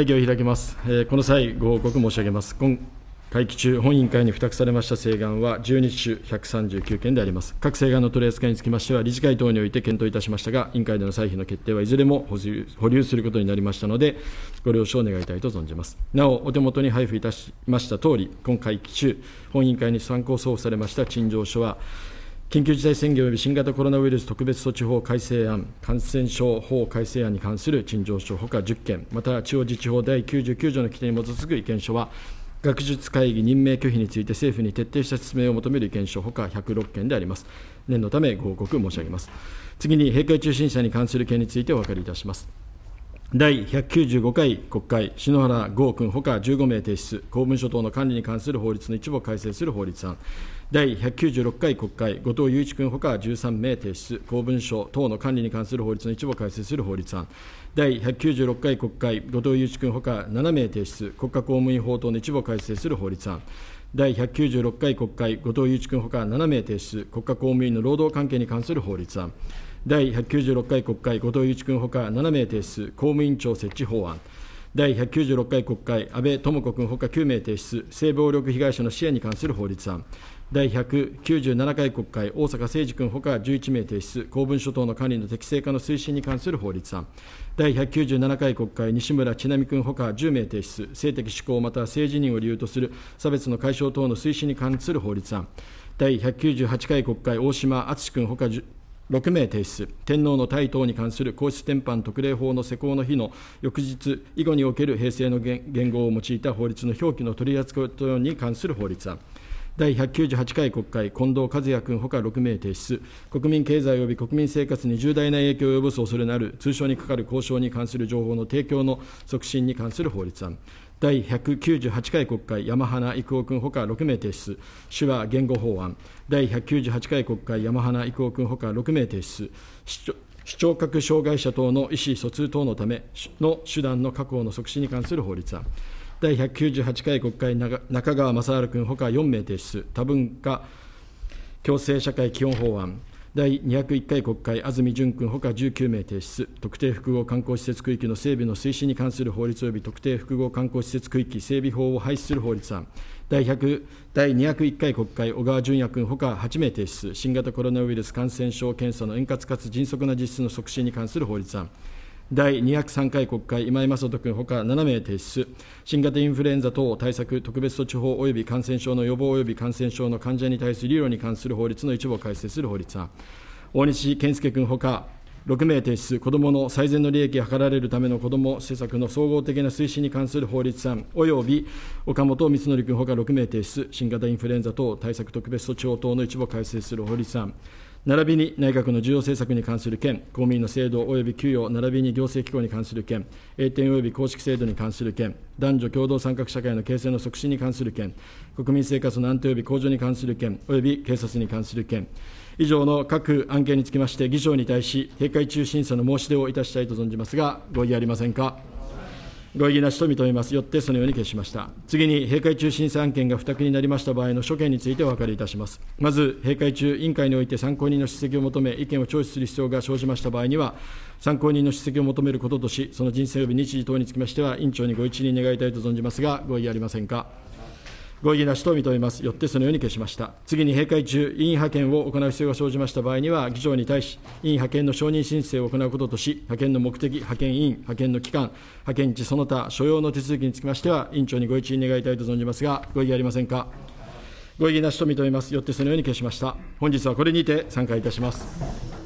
会議を開きます。えー、この際、ご報告申し上げます。今会期中、本委員会に付託されました請願は12種139件であります。各請願の取り扱いにつきましては、理事会等において検討いたしましたが、委員会での歳費の決定はいずれも保留することになりましたので、ご了承願いたいと存じます。なお、お手元に配布いたしましたとおり、今会期中、本委員会に参考送付されました陳情書は、緊急事態宣言及び新型コロナウイルス特別措置法改正案、感染症法改正案に関する陳情書ほか10件、また地方自治法第99条の規定に基づく意見書は、学術会議任命拒否について政府に徹底した説明を求める意見書ほか106件であります。念のためご報告申し上げます。次に閉会中審査に関する件についてお分かりいたします。第195回国会、篠原豪君ほか15名提出、公文書等の管理に関する法律の一部を改正する法律案、第196回国会、後藤祐一君ほか13名提出、公文書等の管理に関する法律の一部を改正する法律案、第196回国会、後藤祐一君ほか7名提出、国家公務員法等の一部を改正する法律案、第196回国会、後藤祐一君ほか7名提出、国家公務員の労働関係に関する法律案、第196回国会、後藤祐一君ほか7名提出、公務員長設置法案、第196回国会、安倍智子君ほか9名提出、性暴力被害者の支援に関する法律案、第197回国会、大阪誠二君ほか11名提出、公文書等の管理の適正化の推進に関する法律案、第197回国会、西村智奈美君ほか10名提出、性的指向または性自認を理由とする差別の解消等の推進に関する法律案、第198回国会、大島敦君ほか6名提出、天皇の体等に関する皇室典範特例法の施行の日の翌日以後における平成の元号を用いた法律の表記の取り扱いに関する法律案、第198回国会、近藤和也君ほか6名提出、国民経済及び国民生活に重大な影響を及ぼす恐れのある通称に係る交渉に関する情報の提供の促進に関する法律案、第198回国会、山花郁夫君ほか6名提出、手話言語法案、第198回国会、山花郁夫君ほか6名提出、視聴覚障害者等の意思疎通等のための手段の確保の促進に関する法律案、第198回国会、中川正治君ほか4名提出、多文化共生社会基本法案、第201回国会、安住淳君ほか19名提出、特定複合観光施設区域の整備の推進に関する法律及び特定複合観光施設区域整備法を廃止する法律案、第100第201回国会、小川淳也君ほか8名提出、新型コロナウイルス感染症検査の円滑かつ迅速な実施の促進に関する法律案、第203回国会、今井雅人君ほか7名提出、新型インフルエンザ等対策特別措置法及び感染症の予防及び感染症の患者に対する利用に関する法律の一部を改正する法律案、大西健介君ほか、6名提出、子どもの最善の利益を図られるための子ども施策の総合的な推進に関する法律案、および岡本光則君ほか6名提出、新型インフルエンザ等対策特別措置法等の一部を改正する法律案、ならびに内閣の重要政策に関する件、公務員の制度および給与ならびに行政機構に関する件、栄転および公式制度に関する件、男女共同参画社会の形成の促進に関する件、国民生活の安定および向上に関する件、および警察に関する件、以上の各案件につきまして、議長に対し、閉会中審査の申し出をいたしたいと存じますが、ご異議ありませんか。ご異議なしと認めます。よってそのように決しました。次に、閉会中審査案件が付託になりました場合の所見についてお分かりいたします。まず、閉会中委員会において参考人の出席を求め、意見を聴取する必要が生じました場合には、参考人の出席を求めることとし、その人選及び日時等につきましては、委員長にご一任願いたいと存じますが、ご異議ありませんか。ご異議なしと認めます。よってそのように消しました。次に閉会中、委員派遣を行う必要が生じました場合には、議長に対し、委員派遣の承認申請を行うこととし、派遣の目的、派遣委員、派遣の期間、派遣地その他、所要の手続きにつきましては、委員長にご一任願いたいと存じますが、ご異議ありませんか。ご異議なしと認めます。よってそのように消しました。本日はこれにて散会いたします。